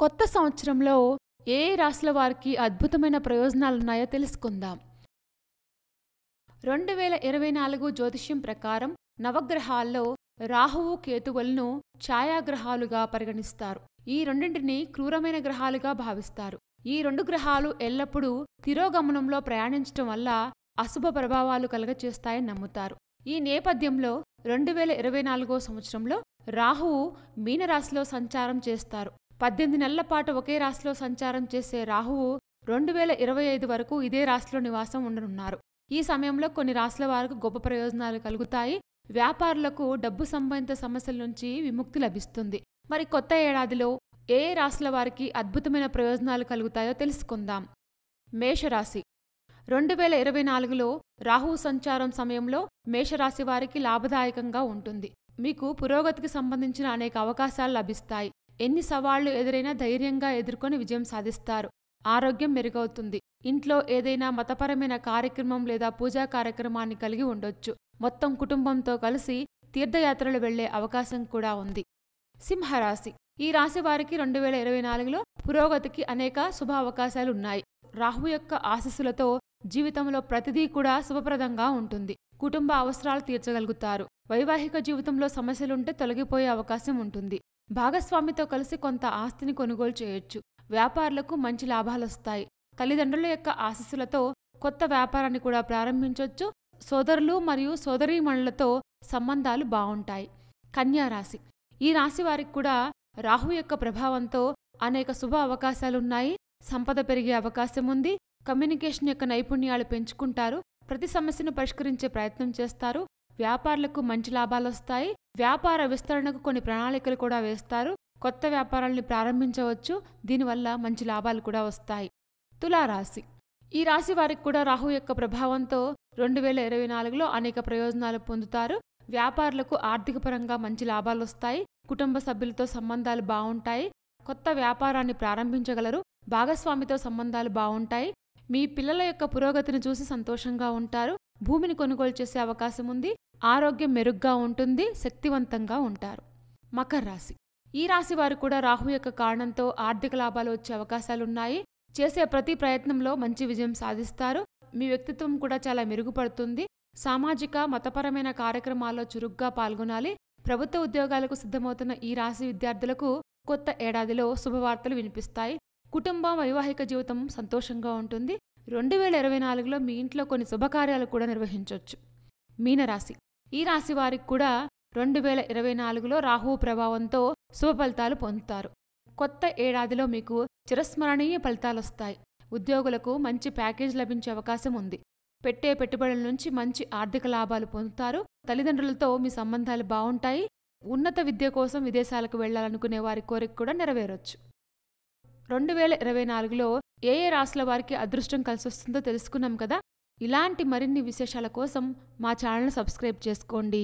కొత్త సంవత్సరంలో ఏ రాశుల వారికి అద్భుతమైన ప్రయోజనాలు ఉన్నాయో తెలుసుకుందాం రెండు వేల ఇరవై నాలుగు జ్యోతిష్యం ప్రకారం నవగ్రహాల్లో రాహువు కేతువులను ఛాయాగ్రహాలుగా పరిగణిస్తారు ఈ రెండింటిని క్రూరమైన గ్రహాలుగా భావిస్తారు ఈ రెండు గ్రహాలు ఎల్లప్పుడూ తిరోగమనంలో ప్రయాణించటం వల్ల అశుభ ప్రభావాలు కలగచేస్తాయని నమ్ముతారు ఈ నేపథ్యంలో రెండు వేల ఇరవై నాలుగో సంవత్సరంలో రాహువు మీనరాశిలో సంచారం చేస్తారు పద్దెనిమిది నెలల పాటు ఒకే రాశిలో సంచారం చేసే రాహువు రెండు వేల ఇరవై ఐదు వరకు ఇదే రాశిలో నివాసం ఉండనున్నారు ఈ సమయంలో కొన్ని రాశుల వారికి గొప్ప ప్రయోజనాలు కలుగుతాయి వ్యాపారులకు డబ్బు సంబంధిత సమస్యల నుంచి విముక్తి లభిస్తుంది మరి కొత్త ఏడాదిలో ఏ రాశుల వారికి అద్భుతమైన ప్రయోజనాలు కలుగుతాయో తెలుసుకుందాం మేషరాశి రెండు వేల ఇరవై నాలుగులో రాహు సంచారం సమయంలో మేషరాశి వారికి లాభదాయకంగా ఉంటుంది మీకు పురోగతికి సంబంధించిన అనేక అవకాశాలు లభిస్తాయి ఎన్ని సవాళ్లు ఎదురైనా ధైర్యంగా ఎదుర్కొని విజయం సాధిస్తారు ఆరోగ్యం మెరుగవుతుంది ఇంట్లో ఏదైనా మతపరమైన కార్యక్రమం లేదా పూజా కార్యక్రమాన్ని కలిగి ఉండొచ్చు మొత్తం కుటుంబంతో కలిసి తీర్థయాత్రలు వెళ్లే అవకాశం కూడా ఉంది సింహరాశి ఈ రాశి వారికి రెండు వేల ఇరవై నాలుగులో పురోగతికి అనేక శుభ అవకాశాలు ఉన్నాయి రాహు యొక్క ఆశస్సులతో జీవితంలో ప్రతిదీ కూడా శుభప్రదంగా ఉంటుంది కుటుంబ అవసరాలు తీర్చగలుగుతారు వైవాహిక జీవితంలో సమస్యలుంటే తొలగిపోయే అవకాశం ఉంటుంది భాగస్వామితో కలిసి కొంత ఆస్తిని కొనుగోలు చేయొచ్చు వ్యాపారులకు మంచి లాభాలొస్తాయి తల్లిదండ్రుల యొక్క ఆశస్సులతో కొత్త వ్యాపారాన్ని కూడా ప్రారంభించవచ్చు సోదరులు మరియు సోదరీమణులతో సంబంధాలు బాగుంటాయి కన్యారాశి ఈ రాశి వారికి కూడా రాహు యొక్క ప్రభావంతో అనేక శుభ అవకాశాలున్నాయి సంపద పెరిగే అవకాశం ఉంది కమ్యూనికేషన్ యొక్క నైపుణ్యాలు పెంచుకుంటారు ప్రతి సమస్యను పరిష్కరించే ప్రయత్నం చేస్తారు వ్యాపారులకు మంచి లాభాలు వస్తాయి వ్యాపార విస్తరణకు కొన్ని ప్రణాళికలు కూడా వేస్తారు కొత్త వ్యాపారాలను ప్రారంభించవచ్చు దీనివల్ల మంచి లాభాలు కూడా వస్తాయి తులారాశి ఈ రాశి వారికి కూడా రాహు యొక్క ప్రభావంతో రెండు వేల ఇరవై నాలుగులో అనేక ప్రయోజనాలు పొందుతారు వ్యాపారులకు ఆర్థికపరంగా మంచి లాభాలు వస్తాయి కుటుంబ సభ్యులతో సంబంధాలు బాగుంటాయి కొత్త వ్యాపారాన్ని ప్రారంభించగలరు భాగస్వామితో సంబంధాలు బాగుంటాయి మీ పిల్లల యొక్క పురోగతిని చూసి సంతోషంగా ఉంటారు భూమిని కొనుగోలు చేసే అవకాశం ఉంది ఆరోగ్యం మెరుగ్గా ఉంటుంది శక్తివంతంగా ఉంటారు మకర రాశి ఈ రాశి వారు కూడా రాహు యొక్క కారణంతో ఆర్థిక లాభాలు వచ్చే అవకాశాలున్నాయి చేసే ప్రతి ప్రయత్నంలో మంచి విజయం సాధిస్తారు మీ వ్యక్తిత్వం కూడా చాలా మెరుగుపడుతుంది సామాజిక మతపరమైన కార్యక్రమాల్లో చురుగ్గా పాల్గొనాలి ప్రభుత్వ ఉద్యోగాలకు సిద్ధమవుతున్న ఈ రాశి విద్యార్థులకు కొత్త ఏడాదిలో శుభవార్తలు వినిపిస్తాయి కుటుంబం వైవాహిక జీవితం సంతోషంగా ఉంటుంది రెండు వేల ఇరవై నాలుగులో మీ ఇంట్లో కొన్ని శుభకార్యాలు కూడా నిర్వహించవచ్చు మీనరాశి ఈ రాశి వారికి కూడా రెండు వేల ఇరవై నాలుగులో రాహువు ప్రభావంతో శుభ ఫలితాలు పొందుతారు కొత్త ఏడాదిలో మీకు చిరస్మరణీయ ఫలితాలు వస్తాయి ఉద్యోగులకు మంచి ప్యాకేజ్ లభించే అవకాశం ఉంది పెట్టే పెట్టుబడుల నుంచి మంచి ఆర్థిక లాభాలు పొందుతారు తల్లిదండ్రులతో మీ సంబంధాలు బాగుంటాయి ఉన్నత విద్య కోసం విదేశాలకు వెళ్లాలనుకునే వారి కోరిక కూడా నెరవేరొచ్చు రెండు వేల ఇరవై నాలుగులో ఏ ఏ రాసుల వారికి అదృష్టం కలిసి వస్తుందో తెలుసుకున్నాం కదా ఇలాంటి మరిన్ని విశేషాల కోసం మా ఛానల్ని సబ్స్క్రైబ్ చేసుకోండి